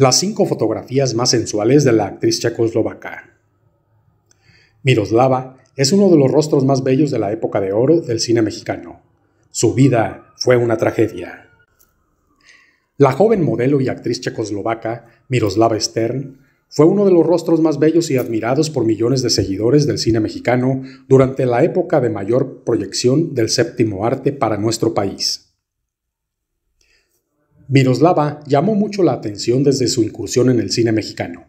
las cinco fotografías más sensuales de la actriz checoslovaca. Miroslava es uno de los rostros más bellos de la época de oro del cine mexicano. Su vida fue una tragedia. La joven modelo y actriz checoslovaca Miroslava Stern fue uno de los rostros más bellos y admirados por millones de seguidores del cine mexicano durante la época de mayor proyección del séptimo arte para nuestro país. Miroslava llamó mucho la atención desde su incursión en el cine mexicano,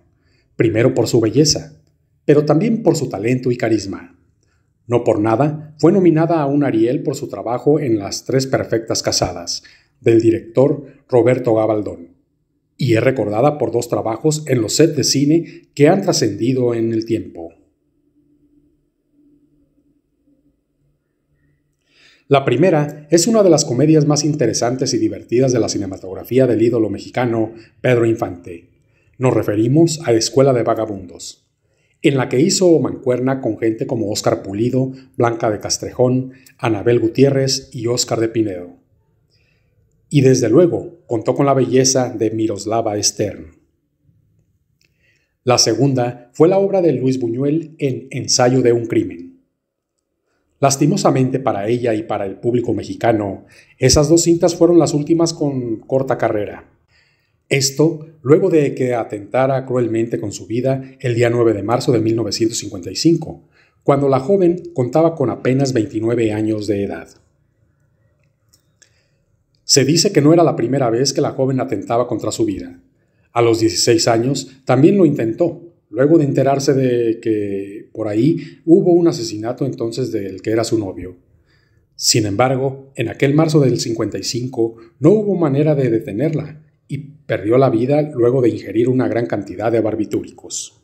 primero por su belleza, pero también por su talento y carisma. No por nada, fue nominada a un Ariel por su trabajo en Las Tres Perfectas Casadas, del director Roberto Gabaldón, y es recordada por dos trabajos en los sets de cine que han trascendido en el tiempo. La primera es una de las comedias más interesantes y divertidas de la cinematografía del ídolo mexicano Pedro Infante. Nos referimos a Escuela de Vagabundos, en la que hizo mancuerna con gente como Óscar Pulido, Blanca de Castrejón, Anabel Gutiérrez y Óscar de Pinedo. Y desde luego contó con la belleza de Miroslava Stern. La segunda fue la obra de Luis Buñuel en Ensayo de un crimen Lastimosamente para ella y para el público mexicano, esas dos cintas fueron las últimas con corta carrera. Esto luego de que atentara cruelmente con su vida el día 9 de marzo de 1955, cuando la joven contaba con apenas 29 años de edad. Se dice que no era la primera vez que la joven atentaba contra su vida. A los 16 años también lo intentó, Luego de enterarse de que por ahí hubo un asesinato entonces del que era su novio. Sin embargo, en aquel marzo del 55 no hubo manera de detenerla y perdió la vida luego de ingerir una gran cantidad de barbitúricos.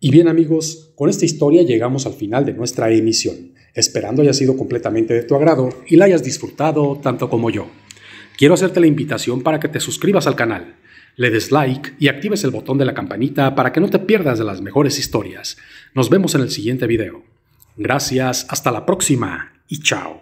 Y bien amigos, con esta historia llegamos al final de nuestra emisión, esperando haya sido completamente de tu agrado y la hayas disfrutado tanto como yo. Quiero hacerte la invitación para que te suscribas al canal le des like y actives el botón de la campanita para que no te pierdas de las mejores historias. Nos vemos en el siguiente video. Gracias, hasta la próxima y chao.